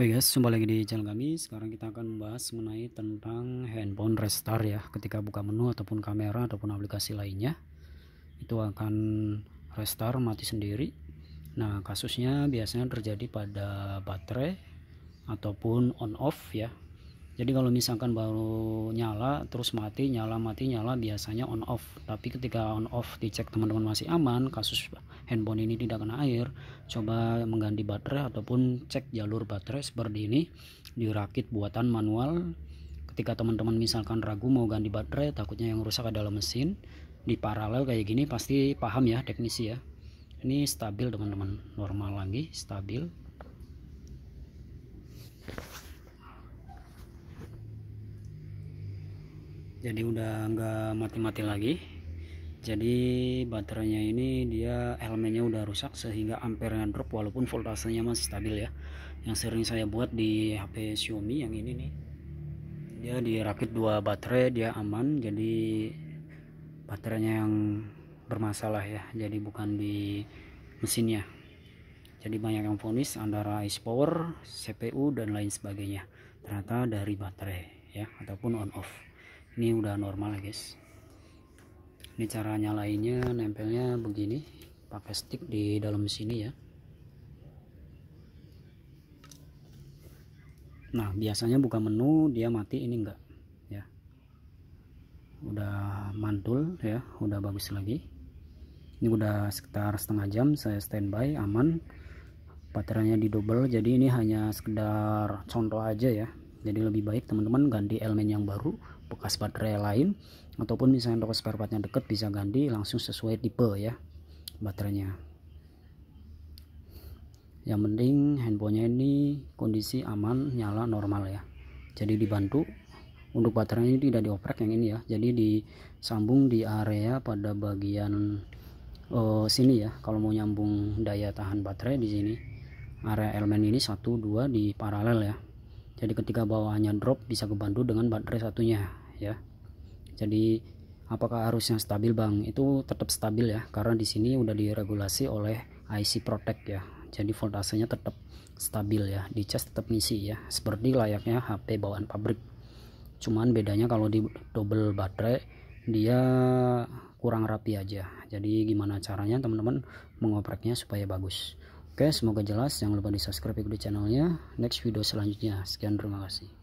Oke guys, jumpa lagi di channel kami. Sekarang kita akan membahas mengenai tentang handphone restart ya. Ketika buka menu ataupun kamera ataupun aplikasi lainnya, itu akan restart mati sendiri. Nah, kasusnya biasanya terjadi pada baterai ataupun on off ya jadi kalau misalkan baru nyala terus mati nyala mati nyala biasanya on off tapi ketika on off dicek teman-teman masih aman kasus handphone ini tidak kena air coba mengganti baterai ataupun cek jalur baterai seperti ini dirakit buatan manual ketika teman-teman misalkan ragu mau ganti baterai takutnya yang rusak adalah mesin di paralel kayak gini pasti paham ya teknisi ya ini stabil teman-teman normal lagi stabil jadi udah nggak mati-mati lagi jadi baterainya ini dia elemennya udah rusak sehingga ampernya drop walaupun voltasenya masih stabil ya yang sering saya buat di HP Xiaomi yang ini nih dia dirakit dua baterai dia aman jadi baterainya yang bermasalah ya jadi bukan di mesinnya jadi banyak yang vonis antara ice power CPU dan lain sebagainya ternyata dari baterai ya ataupun on off ini udah normal ya guys ini cara nyalainnya nempelnya begini pakai stick di dalam sini ya nah biasanya buka menu dia mati ini enggak ya udah mantul ya udah bagus lagi ini udah sekitar setengah jam saya standby aman baterainya di double jadi ini hanya sekedar contoh aja ya jadi lebih baik teman-teman ganti elemen yang baru bekas baterai lain ataupun misalnya toko spare partnya deket bisa ganti langsung sesuai tipe ya baterainya yang penting handphonenya ini kondisi aman nyala normal ya jadi dibantu untuk baterainya ini tidak dioprek yang ini ya jadi disambung di area pada bagian uh, sini ya kalau mau nyambung daya tahan baterai di sini area elemen ini satu dua di paralel ya jadi ketika bawahnya drop bisa kebantu dengan baterai satunya ya jadi apakah arusnya stabil bang itu tetap stabil ya karena di sini udah diregulasi oleh IC Protect ya jadi voltasenya tetap stabil ya di charge tetap ngisi ya seperti layaknya HP bawaan pabrik cuman bedanya kalau di double baterai dia kurang rapi aja jadi gimana caranya teman-teman mengopreknya supaya bagus Oke, semoga jelas. Jangan lupa di subscribe ikuti ya channelnya. Next video selanjutnya. Sekian, terima kasih.